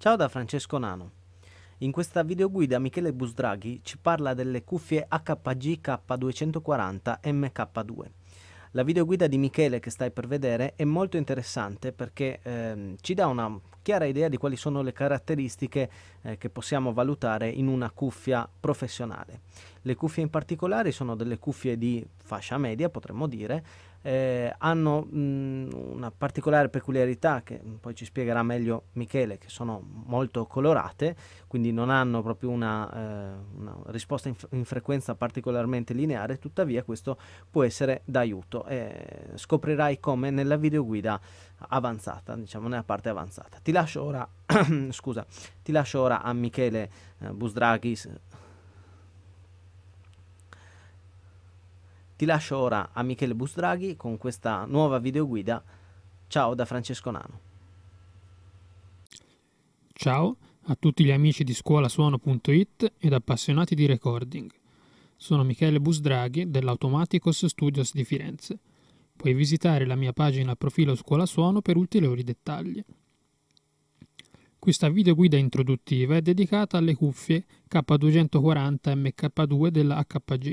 Ciao da Francesco Nano. In questa videoguida Michele Busdraghi ci parla delle cuffie HG K240 MK2. La videoguida di Michele che stai per vedere è molto interessante perché ehm, ci dà una chiara idea di quali sono le caratteristiche eh, che possiamo valutare in una cuffia professionale. Le cuffie in particolare sono delle cuffie di fascia media, potremmo dire, eh, hanno mh, una particolare peculiarità che poi ci spiegherà meglio Michele, che sono molto colorate, quindi non hanno proprio una, eh, una risposta in, in, frequenza particolarmente lineare, tuttavia questo può essere d'aiuto e scoprirai come nella videoguida avanzata, diciamo nella parte avanzata. Ti lascio ora, scusa, ti lascio ora a Michele eh, Busdraghis Ti lascio ora a Michele Busdraghi con questa nuova videoguida. Ciao da Francesco Nano. Ciao a tutti gli amici di scuolasuono.it ed appassionati di recording. Sono Michele Busdraghi dell'Automaticos Studios di Firenze. Puoi visitare la mia pagina profilo Scuola Suono per ulteriori dettagli. Questa videoguida introduttiva è dedicata alle cuffie K240 MK2 della HG.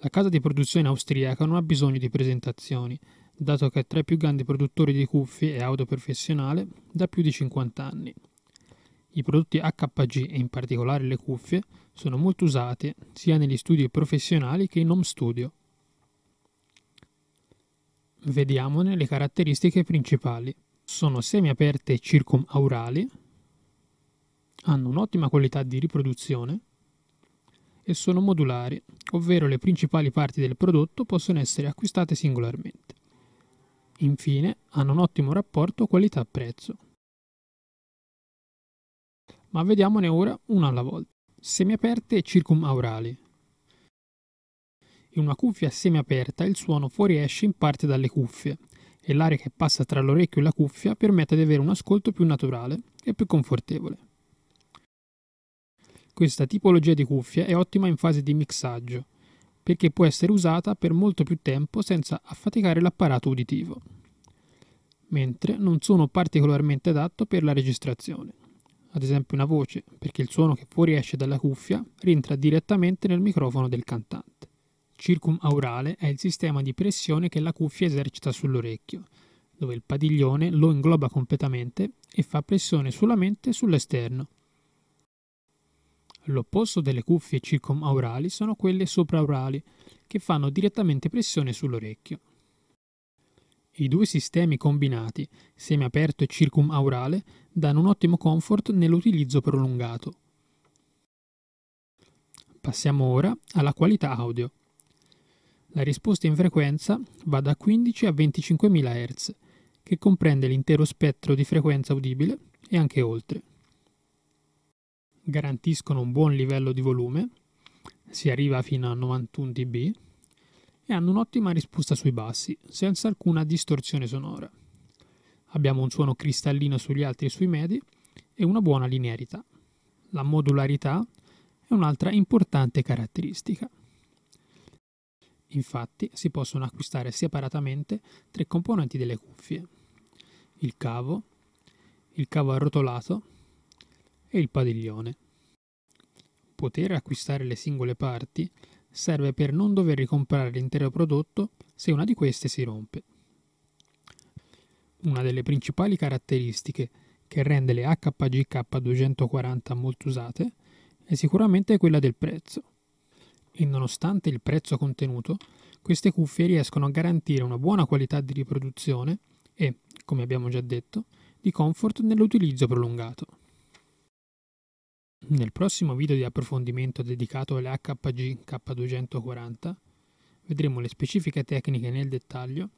La casa di produzione austriaca non ha bisogno di presentazioni, dato che è tra i più grandi produttori di cuffie e auto professionale da più di 50 anni. I prodotti HG e in particolare le cuffie sono molto usati sia negli studi professionali che in home studio. Vediamone le caratteristiche principali. Sono semiaperte e circumaurali, hanno un'ottima qualità di riproduzione, e sono modulari, ovvero le principali parti del prodotto possono essere acquistate singolarmente. Infine, hanno un ottimo rapporto qualità-prezzo. Ma vediamone ora una alla volta. Semiaperte e circumaurali. In una cuffia semiaperta il suono fuoriesce in parte dalle cuffie e l'aria che passa tra l'orecchio e la cuffia permette di avere un ascolto più naturale e più confortevole. Questa tipologia di cuffia è ottima in fase di mixaggio, perché può essere usata per molto più tempo senza affaticare l'apparato uditivo, mentre non sono particolarmente adatto per la registrazione, ad esempio una voce, perché il suono che fuoriesce dalla cuffia rientra direttamente nel microfono del cantante. Circumaurale è il sistema di pressione che la cuffia esercita sull'orecchio, dove il padiglione lo ingloba completamente e fa pressione solamente sull'esterno, L'opposto delle cuffie circumaurali sono quelle sopraurali, che fanno direttamente pressione sull'orecchio. I due sistemi combinati, semiaperto e circumaurale, danno un ottimo comfort nell'utilizzo prolungato. Passiamo ora alla qualità audio. La risposta in frequenza va da 15 a 25.000 Hz, che comprende l'intero spettro di frequenza udibile e anche oltre garantiscono un buon livello di volume, si arriva fino a 91 dB, e hanno un'ottima risposta sui bassi, senza alcuna distorsione sonora. Abbiamo un suono cristallino sugli altri e sui medi e una buona linearità. La modularità è un'altra importante caratteristica. Infatti si possono acquistare separatamente tre componenti delle cuffie, il cavo, il cavo arrotolato e il padiglione. Poter acquistare le singole parti serve per non dover ricomprare l'intero prodotto se una di queste si rompe. Una delle principali caratteristiche che rende le HGK 240 molto usate è sicuramente quella del prezzo. E nonostante il prezzo contenuto, queste cuffie riescono a garantire una buona qualità di riproduzione e, come abbiamo già detto, di comfort nell'utilizzo prolungato. Nel prossimo video di approfondimento dedicato alle HPG K240 vedremo le specifiche tecniche nel dettaglio,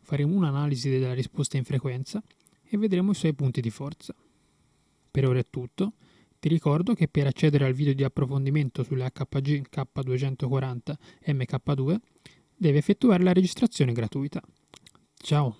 faremo un'analisi della risposta in frequenza e vedremo i suoi punti di forza. Per ora è tutto, ti ricordo che per accedere al video di approfondimento sulle HPG K240 MK2 deve effettuare la registrazione gratuita. Ciao!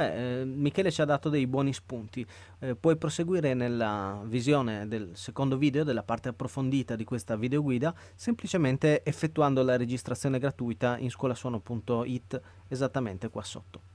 Beh, eh, Michele ci ha dato dei buoni spunti. Eh, puoi proseguire nella visione del secondo video, della parte approfondita di questa videoguida, semplicemente effettuando la registrazione gratuita in scuolasuono.it esattamente qua sotto.